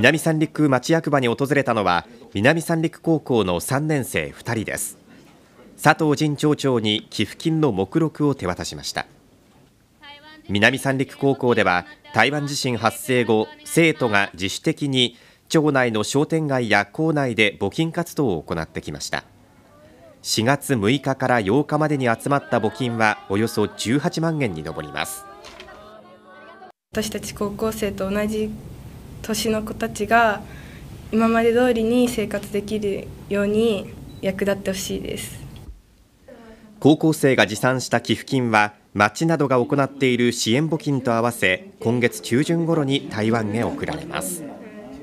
南三陸町役場に訪れたのは南三陸高校の3年生2人です佐藤仁町長に寄付金の目録を手渡しました南三陸高校では台湾地震発生後生徒が自主的に町内の商店街や校内で募金活動を行ってきました4月6日から8日までに集まった募金はおよそ18万円に上ります私たち高校生と同じ年の子たちが今まで通りに生活できるように役立ってほしいです高校生が持参した寄付金は町などが行っている支援募金と合わせ今月中旬ごろに台湾へ送られます